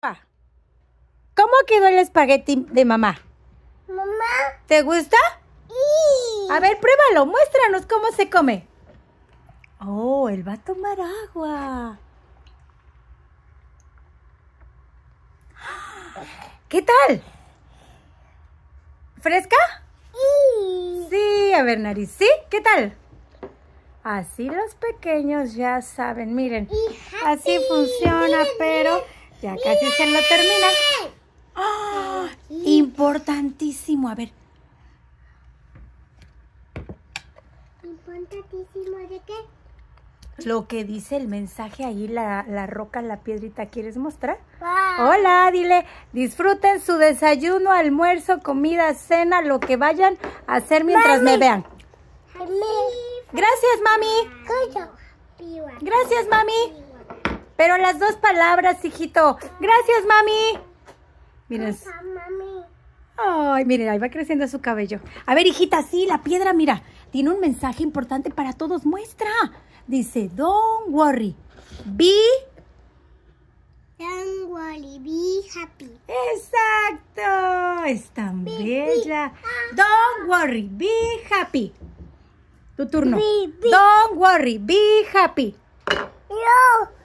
¿Cómo quedó el espagueti de mamá? Mamá. ¿Te gusta? A ver, pruébalo, muéstranos cómo se come. Oh, él va a tomar agua. ¿Qué tal? ¿Fresca? Sí. Sí, a ver, nariz. ¿Sí? ¿Qué tal? Así los pequeños ya saben, miren. Así funciona, pero ya casi se lo termina. ¡Ah! Importantísimo, a ver. ¿Importantísimo de qué? Lo que dice el mensaje ahí, la, la roca, la piedrita, ¿quieres mostrar? Hola, dile, disfruten su desayuno, almuerzo, comida, cena, lo que vayan a hacer mientras me vean. Gracias, mami. Gracias, mami. Pero las dos palabras, hijito. Gracias, mami. Miren. Ay, miren, ahí va creciendo su cabello. A ver, hijita, sí, la piedra, mira, tiene un mensaje importante para todos. Muestra. Dice, don't worry, be... Don't worry, be happy. Exacto. Es tan bella. don't worry, be happy. Tu turno. don't worry, be happy. No.